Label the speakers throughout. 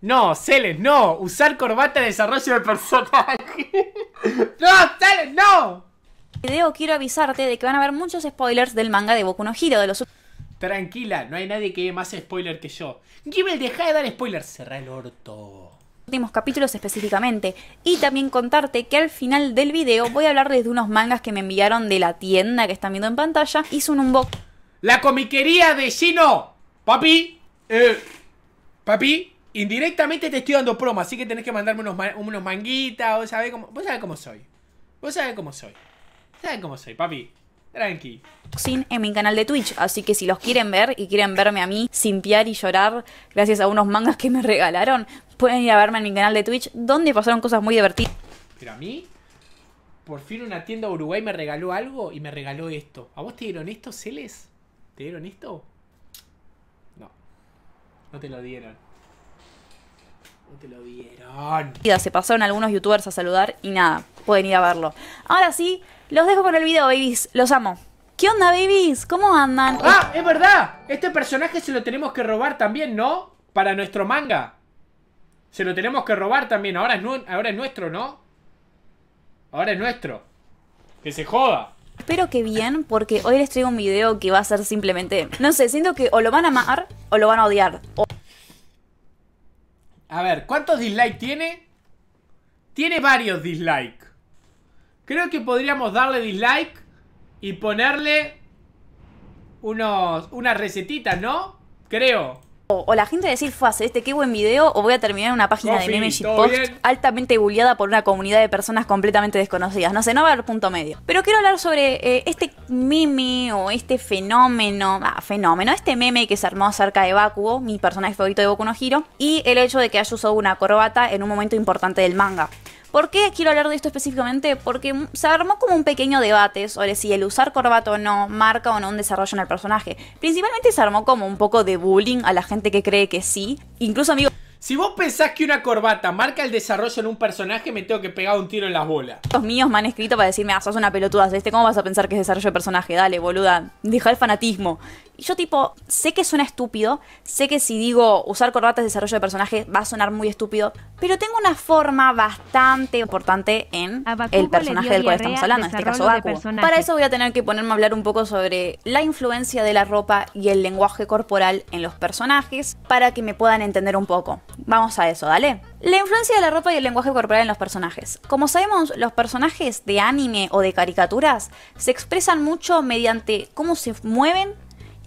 Speaker 1: No, Celes, no. Usar corbata de desarrollo de personaje.
Speaker 2: no, Celes, no. Video quiero avisarte de que van a haber muchos spoilers del manga de Boku no Hiro de los...
Speaker 1: Tranquila, no hay nadie que dé más spoiler que yo. Gibel, deja de dar spoilers. Cerra el orto.
Speaker 2: Últimos capítulos específicamente. Y también contarte que al final del video voy a hablarles de unos mangas que me enviaron de la tienda que están viendo en pantalla. Hice un unbox
Speaker 1: ¡La comiquería de Shino! Papi. Eh, papi indirectamente te estoy dando promo, así que tenés que mandarme unos, unos manguitas, vos sabés cómo, vos sabés cómo soy. Vos sabés cómo soy. Sabés cómo soy, papi. Tranqui.
Speaker 2: En mi canal de Twitch, así que si los quieren ver y quieren verme a mí simpiar y llorar gracias a unos mangas que me regalaron, pueden ir a verme en mi canal de Twitch, donde pasaron cosas muy divertidas.
Speaker 1: Pero a mí, por fin una tienda de Uruguay me regaló algo y me regaló esto. ¿A vos te dieron esto, Celes? ¿Te dieron esto? No. No te lo dieron.
Speaker 2: No lo vieron. Se pasaron algunos youtubers a saludar y nada, pueden ir a verlo. Ahora sí, los dejo con el video, babies. Los amo. ¿Qué onda, babies? ¿Cómo andan? ¡Ah! ¡Es verdad!
Speaker 1: Este personaje se lo tenemos que robar también, ¿no? Para nuestro manga. Se lo tenemos que robar también. Ahora es, ahora es nuestro, ¿no? Ahora es nuestro. Que se joda.
Speaker 2: Espero que bien, porque hoy les traigo un video que va a ser simplemente... No sé, siento que o lo van a amar o lo van a odiar. A ver, ¿cuántos dislikes tiene? Tiene varios dislikes.
Speaker 1: Creo que podríamos darle dislike y ponerle unos, unas recetitas, ¿no? Creo.
Speaker 2: O, la gente decir, fue este qué buen video, o voy a terminar en una página de meme post altamente bulleada por una comunidad de personas completamente desconocidas. No sé, no va a haber punto medio. Pero quiero hablar sobre eh, este meme o este fenómeno, ah, fenómeno, este meme que se armó acerca de Bakugo, mi personaje favorito de Boku no Hiro, y el hecho de que haya usado una corbata en un momento importante del manga. ¿Por qué quiero hablar de esto específicamente? Porque se armó como un pequeño debate sobre si el usar corbata o no marca o no un desarrollo en el personaje. Principalmente se armó como un poco de bullying a la gente que cree que sí. Incluso amigos... Si
Speaker 1: vos pensás que una corbata marca el desarrollo en un personaje, me tengo que pegar un tiro en las bolas.
Speaker 2: Los míos me han escrito para decirme, ah, sos una pelotuda, ¿Este ¿Cómo vas a pensar que es desarrollo de personaje? Dale, boluda, deja el fanatismo yo tipo, sé que suena estúpido, sé que si digo usar corbatas de desarrollo de personaje va a sonar muy estúpido, pero tengo una forma bastante importante en el personaje del cual estamos hablando, en este caso Baku. Para eso voy a tener que ponerme a hablar un poco sobre la influencia de la ropa y el lenguaje corporal en los personajes para que me puedan entender un poco. Vamos a eso, dale. La influencia de la ropa y el lenguaje corporal en los personajes. Como sabemos, los personajes de anime o de caricaturas se expresan mucho mediante cómo se mueven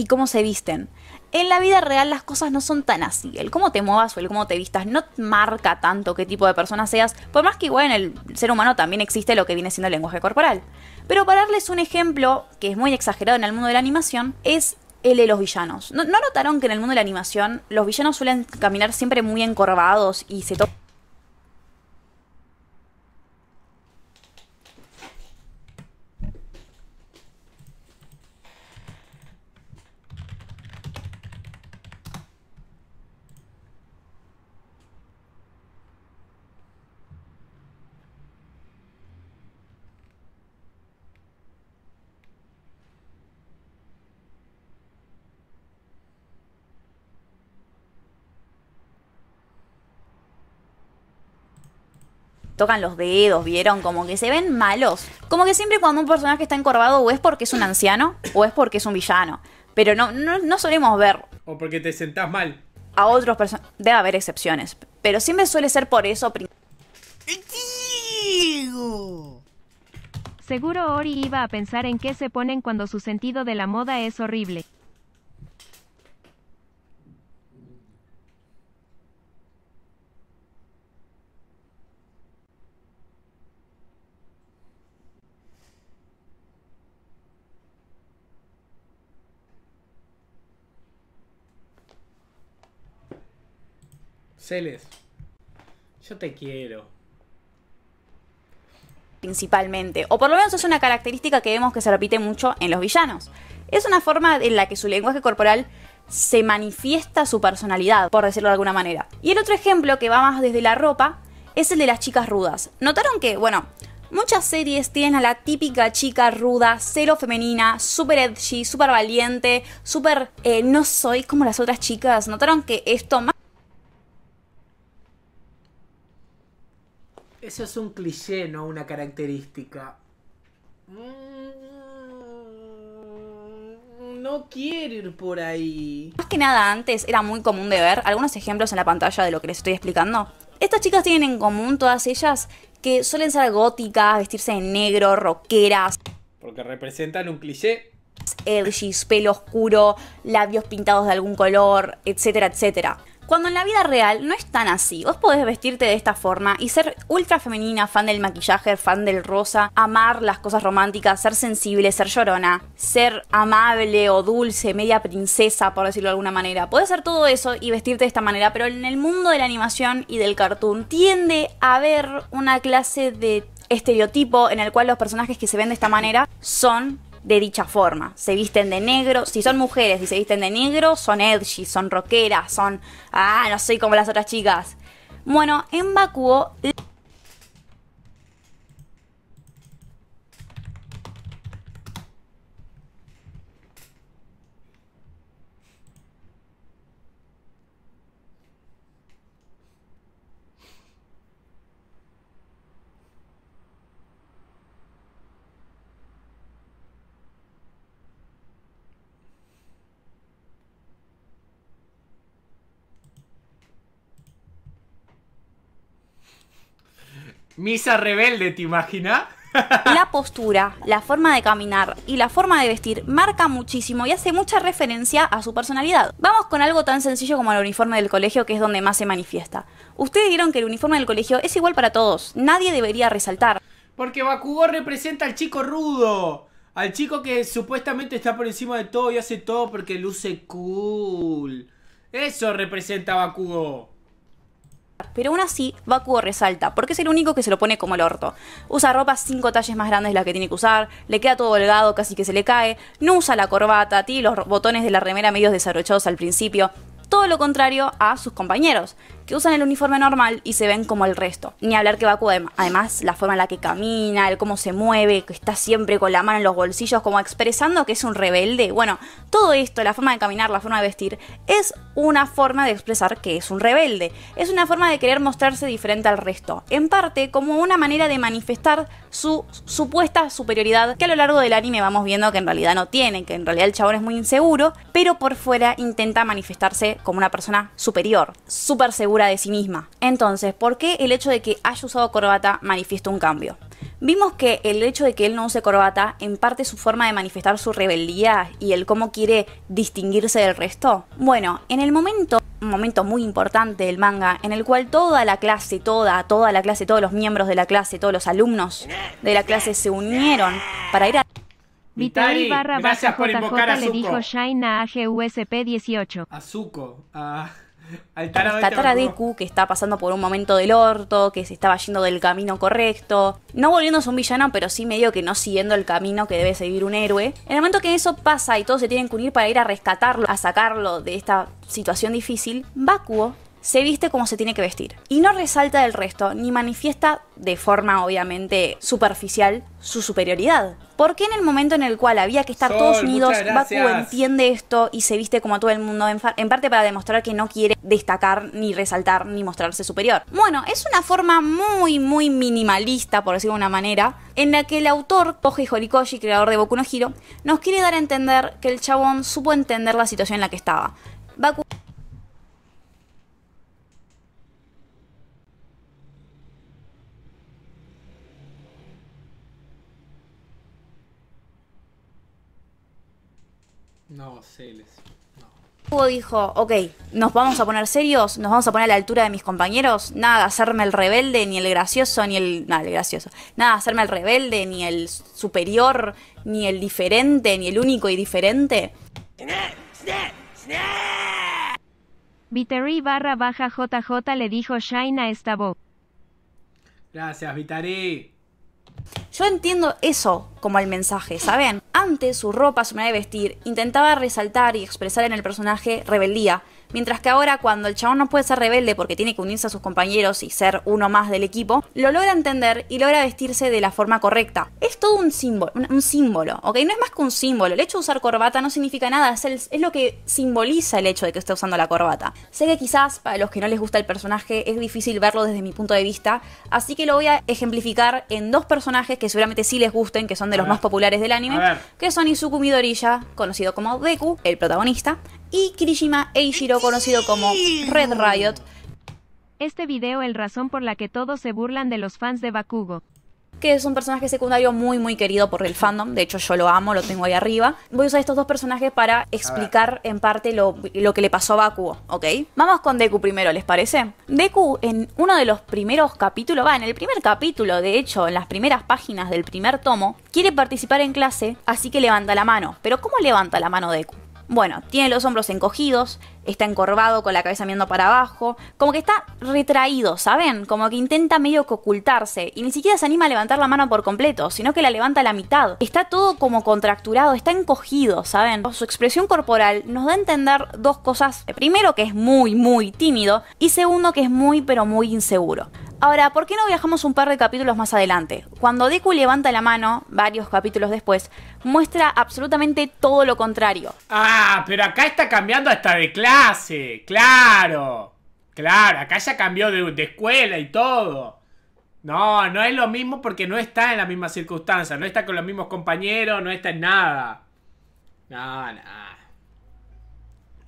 Speaker 2: y cómo se visten. En la vida real las cosas no son tan así. El cómo te muevas o el cómo te vistas no marca tanto qué tipo de persona seas, por más que igual en el ser humano también existe lo que viene siendo el lenguaje corporal. Pero para darles un ejemplo, que es muy exagerado en el mundo de la animación, es el de los villanos. ¿No, ¿no notaron que en el mundo de la animación los villanos suelen caminar siempre muy encorvados y se tocan? tocan los dedos, ¿vieron? Como que se ven malos. Como que siempre cuando un personaje está encorvado o es porque es un anciano o es porque es un villano. Pero no, no, solemos ver. O porque te sentás mal. A otros personajes. Debe haber excepciones. Pero siempre suele ser por eso. Seguro Ori iba a pensar en qué se ponen cuando su sentido de la moda es horrible. yo te quiero. Principalmente, o por lo menos es una característica que vemos que se repite mucho en los villanos. Es una forma en la que su lenguaje corporal se manifiesta su personalidad, por decirlo de alguna manera. Y el otro ejemplo que va más desde la ropa es el de las chicas rudas. ¿Notaron que, bueno, muchas series tienen a la típica chica ruda, cero femenina, super edgy, super valiente, super eh, no soy como las otras chicas? ¿Notaron que esto más...
Speaker 1: Eso es un cliché, no una característica. Mm,
Speaker 2: no quiero ir por ahí. Más que nada antes era muy común de ver algunos ejemplos en la pantalla de lo que les estoy explicando. Estas chicas tienen en común todas ellas que suelen ser góticas, vestirse de negro, roqueras.
Speaker 1: Porque representan un cliché.
Speaker 2: Edgys, pelo oscuro, labios pintados de algún color, etcétera, etcétera. Cuando en la vida real no es tan así, vos podés vestirte de esta forma y ser ultra femenina, fan del maquillaje, fan del rosa, amar las cosas románticas, ser sensible, ser llorona, ser amable o dulce, media princesa, por decirlo de alguna manera. Podés ser todo eso y vestirte de esta manera, pero en el mundo de la animación y del cartoon tiende a haber una clase de estereotipo en el cual los personajes que se ven de esta manera son de dicha forma. Se visten de negro, si son mujeres y se visten de negro, son edgy, son rockeras, son, ah, no soy como las otras chicas. Bueno, en Bakuo
Speaker 1: Misa rebelde, ¿te imaginas?
Speaker 2: La postura, la forma de caminar y la forma de vestir marca muchísimo y hace mucha referencia a su personalidad. Vamos con algo tan sencillo como el uniforme del colegio, que es donde más se manifiesta. Ustedes vieron que el uniforme del colegio es igual para todos, nadie debería resaltar.
Speaker 1: Porque Bakugo representa al chico rudo, al chico que supuestamente está por encima de todo y hace todo porque luce cool. Eso representa a Bakugo.
Speaker 2: Pero aún así, Bakugo resalta, porque es el único que se lo pone como el orto. Usa ropa cinco talles más grandes de las que tiene que usar, le queda todo holgado, casi que se le cae, no usa la corbata, tiene los botones de la remera medios desarrollados al principio, todo lo contrario a sus compañeros, usan el uniforme normal y se ven como el resto. Ni hablar que Baku, además, la forma en la que camina, el cómo se mueve, que está siempre con la mano en los bolsillos, como expresando que es un rebelde. Bueno, todo esto, la forma de caminar, la forma de vestir, es una forma de expresar que es un rebelde. Es una forma de querer mostrarse diferente al resto. En parte, como una manera de manifestar su supuesta superioridad, que a lo largo del anime vamos viendo que en realidad no tiene, que en realidad el chabón es muy inseguro, pero por fuera intenta manifestarse como una persona superior, súper segura de sí misma. Entonces, ¿por qué el hecho de que haya usado corbata manifiesta un cambio? Vimos que el hecho de que él no use corbata, en parte su forma de manifestar su rebeldía y el cómo quiere distinguirse del resto. Bueno, en el momento, un momento muy importante del manga, en el cual toda la clase, toda, toda la clase, todos los miembros de la clase, todos los alumnos de la clase se unieron para ir a... Vitali gracias por invocar a Zuko. Le dijo a 18. Al Deku este que está pasando por un momento del orto, que se estaba yendo del camino correcto, no volviéndose un villano, pero sí medio que no siguiendo el camino que debe seguir un héroe. En el momento que eso pasa y todos se tienen que unir para ir a rescatarlo, a sacarlo de esta situación difícil, Bakuo se viste como se tiene que vestir. Y no resalta del resto, ni manifiesta de forma obviamente superficial su superioridad. Porque en el momento en el cual había que estar todos unidos, Baku entiende esto y se viste como todo el mundo, en, parte para demostrar que no quiere destacar, ni resaltar, ni mostrarse superior. Bueno, es una forma muy, muy minimalista, por decirlo de una manera, en la que el autor, Koji Horikoshi, creador de Boku no Hiro, nos quiere dar a entender que el chabón supo entender la situación en la que estaba. No, No. Dijo, ok, ¿nos vamos a poner serios? ¿Nos vamos a poner a la altura de mis compañeros? Nada, hacerme el rebelde, ni el gracioso, ni el. Nada, el gracioso. Nada, hacerme el rebelde, ni el superior, ni el diferente, ni el único y diferente. Viteri barra baja JJ le dijo Shine a
Speaker 1: Gracias, Viteri.
Speaker 2: Yo entiendo eso como el mensaje, ¿saben? Antes su ropa, su manera de vestir, intentaba resaltar y expresar en el personaje rebeldía, Mientras que ahora, cuando el chabón no puede ser rebelde porque tiene que unirse a sus compañeros y ser uno más del equipo, lo logra entender y logra vestirse de la forma correcta. Es todo un símbolo, un, símbolo, ¿ok? No es más que un símbolo. El hecho de usar corbata no significa nada, es, lo que simboliza el hecho de que esté usando la corbata. Sé que quizás para los que no les gusta el personaje es difícil verlo desde mi punto de vista, así que lo voy a ejemplificar en dos personajes que seguramente sí les gusten, que son de los más populares del anime, que son Izuku Midoriya, conocido como Deku, el protagonista, y Kirishima Eiichiro, conocido como Red Riot. Este video el razón por la que todos se burlan de los fans de Bakugo que es un personaje secundario muy muy querido por el fandom, de hecho yo lo amo, lo tengo ahí arriba. Voy a usar estos dos personajes para explicar en parte lo, lo, que le pasó a Bakugo, ¿ok? Vamos con Deku primero, ¿les parece? Deku en uno de los primeros capítulos, va, en el primer capítulo, de hecho, en las primeras páginas del primer tomo, quiere participar en clase, así que levanta la mano. Pero ¿cómo levanta la mano Deku? Bueno, tiene los hombros encogidos, está encorvado con la cabeza mirando para abajo, como que está retraído, ¿saben? Como que intenta medio que ocultarse y ni siquiera se anima a levantar la mano por completo, sino que la levanta a la mitad. Está todo como contracturado, está encogido, ¿saben? Su expresión corporal nos da a entender dos cosas. Primero que es muy, muy tímido y segundo que es muy, pero muy inseguro. Ahora, ¿por qué no viajamos un par de capítulos más adelante? Cuando Deku levanta la mano, varios capítulos después, muestra absolutamente todo lo contrario.
Speaker 1: Ah, pero acá está cambiando hasta de clase, claro. Claro, acá ya cambió de, escuela y todo. No, no es lo mismo porque no está en la misma circunstancia. no está con los mismos compañeros, no está en nada. No, no.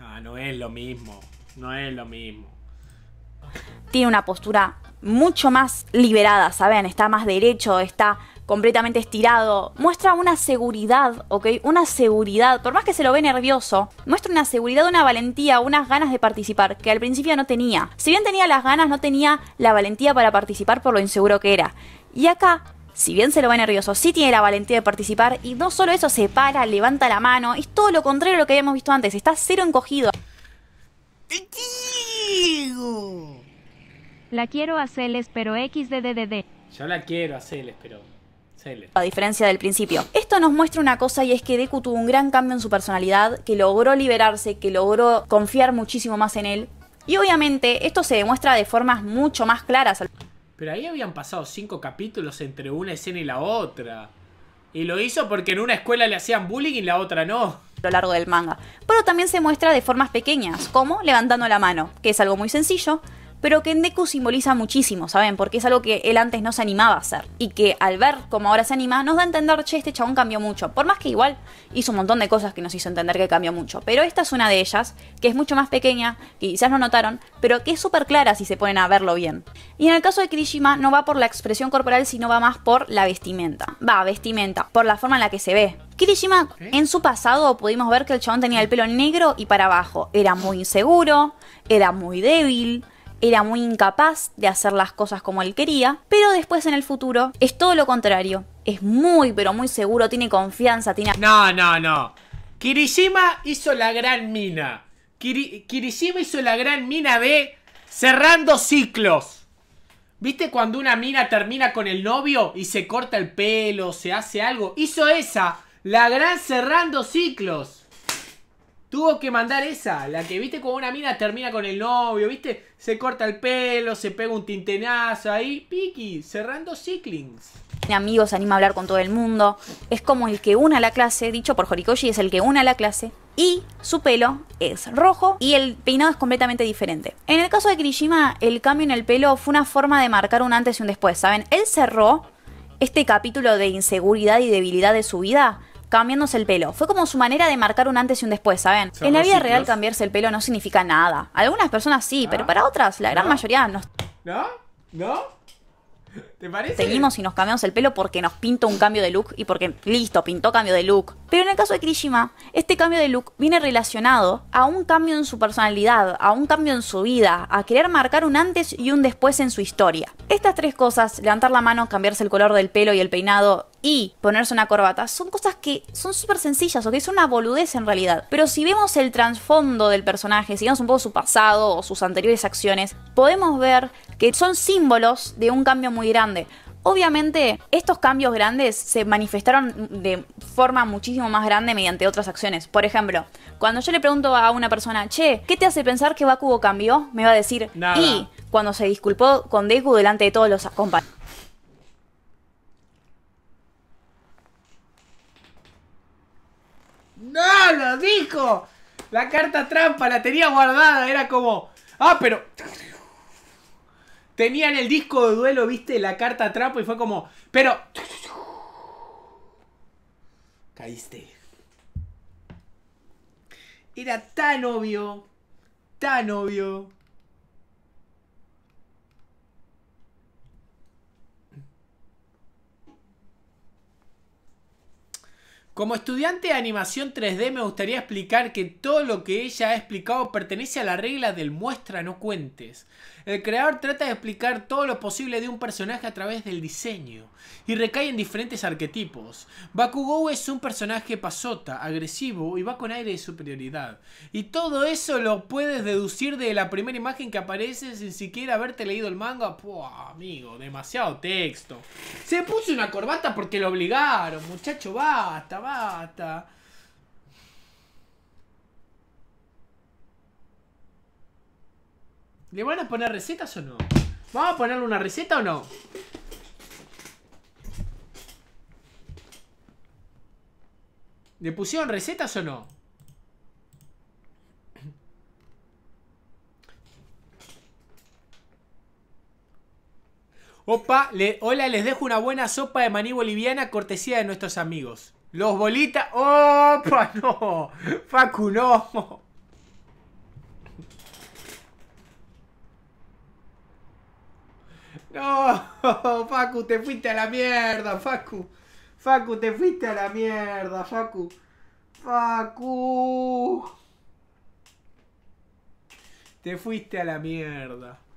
Speaker 1: No, no es lo mismo, no es lo mismo.
Speaker 2: Tiene una postura mucho más liberada, ¿saben? Está más derecho, está completamente estirado. Muestra una seguridad, ¿ok? Una seguridad, por más que se lo ve nervioso, muestra una seguridad, una valentía, unas ganas de participar que al principio no tenía. Si bien tenía las ganas, no tenía la valentía para participar por lo inseguro que era. Y acá si bien se lo ve nervioso, sí tiene la valentía de participar y no solo eso, se para, levanta la mano, es todo lo contrario a lo que habíamos visto antes, está cero encogido. Te la quiero a Celes, pero XDDDD.
Speaker 1: Yo la quiero a Celes, pero...
Speaker 2: A diferencia del principio. Esto nos muestra una cosa y es que Deku tuvo un gran cambio en su personalidad, que logró liberarse, que logró confiar muchísimo más en él. Y obviamente esto se demuestra de formas mucho más claras.
Speaker 1: Pero ahí habían pasado cinco capítulos entre una escena y la otra. Y lo hizo porque en una escuela le hacían bullying y en la otra no. A
Speaker 2: lo largo del manga. Pero también se muestra de formas pequeñas, como levantando la mano, que es algo muy sencillo, pero que Endeku simboliza muchísimo, ¿saben? Porque es algo que él antes no se animaba a hacer y que al ver cómo ahora se anima nos da a entender, che, este chabón cambió mucho, por más que igual hizo un montón de cosas que nos hizo entender que cambió mucho, pero esta es una de ellas, que es mucho más pequeña, que quizás no notaron, pero que es súper clara si se ponen a verlo bien. Y en el caso de Kirishima no va por la expresión corporal, sino va más por la vestimenta. Va, vestimenta, por la forma en la que se ve, Kirishima, en su pasado pudimos ver que el chabón tenía el pelo negro y para abajo. Era muy inseguro, era muy débil, era muy incapaz de hacer las cosas como él quería, pero después en el futuro es todo lo contrario. Es muy, pero muy seguro, tiene confianza, tiene...
Speaker 1: No, no, no.
Speaker 2: Kirishima hizo la
Speaker 1: gran mina. Kirishima hizo la gran mina de cerrando ciclos. ¿Viste cuando una mina termina con el novio y se corta el pelo, se hace algo? Hizo esa, la gran cerrando ciclos. Tuvo que mandar esa, la que viste como una mina termina con el novio, viste, se corta el pelo, se pega un tintenazo ahí, piki, cerrando ciclings.
Speaker 2: Amigos, anima a hablar con todo el mundo. Es como el que una a la clase, dicho por Horikoshi, es el que una a la clase. Y su pelo es rojo y el peinado es completamente diferente. En el caso de Kirishima, el cambio en el pelo fue una forma de marcar un antes y un después, ¿saben? Él cerró este capítulo de inseguridad y debilidad de su vida cambiándose el pelo. Fue como su manera de marcar un antes y un después, ¿saben? en la vida real cambiarse el pelo no significa nada. Algunas personas sí, pero ah. para otras, la gran mayoría no.
Speaker 1: ¿No? ¿No? ¿Te parece? Seguimos
Speaker 2: y nos cambiamos el pelo porque nos pintó un cambio de look y porque, listo, pintó cambio de look. Pero en el caso de Kirishima, este cambio de look viene relacionado a un cambio en su personalidad, a un cambio en su vida, a querer marcar un antes y un después en su historia. Estas tres cosas, levantar la mano, cambiarse el color del pelo y el peinado y ponerse una corbata son cosas que son súper sencillas o que es una boludez en realidad. Pero si vemos el trasfondo del personaje, si vemos un poco su pasado o sus anteriores acciones, podemos ver que son símbolos de un cambio muy grande. Obviamente, estos cambios grandes se manifestaron de forma muchísimo más grande mediante otras acciones. Por ejemplo, cuando yo le pregunto a una persona, che, ¿qué te hace pensar que Bakugo cambió? Me va a decir, y cuando se disculpó con Deku delante de todos los compañeros.
Speaker 1: ¡No! ¡Lo dijo! La carta trampa la tenía guardada, era como. ¡Ah, pero! Tenía en el disco de duelo, viste, la carta trapo y fue como, pero... Caíste. Era tan obvio, tan obvio. Como estudiante de animación 3D me gustaría explicar que todo lo que ella ha explicado pertenece a la regla del muestra no cuentes. El creador trata de explicar todo lo posible de un personaje a través del diseño y recae en diferentes arquetipos. Bakugou es un personaje pasota, agresivo y va con aire de superioridad. Y todo eso lo puedes deducir de la primera imagen que aparece sin siquiera haberte leído el manga. Pua, amigo, demasiado texto. Se puso una corbata porque lo obligaron, muchacho, basta, basta. ¿Le van a poner recetas o no? ¿Vamos a ponerle una receta o no? ¿Le pusieron recetas o no? Opa, le, hola, les dejo una buena sopa de maní boliviana cortesía de nuestros amigos. Los bolitas. ¡Opa! No. Facu, no. No, Facu, te fuiste a la mierda, Facu. Facu, te fuiste a la mierda, Facu. Facu. Te fuiste a la mierda.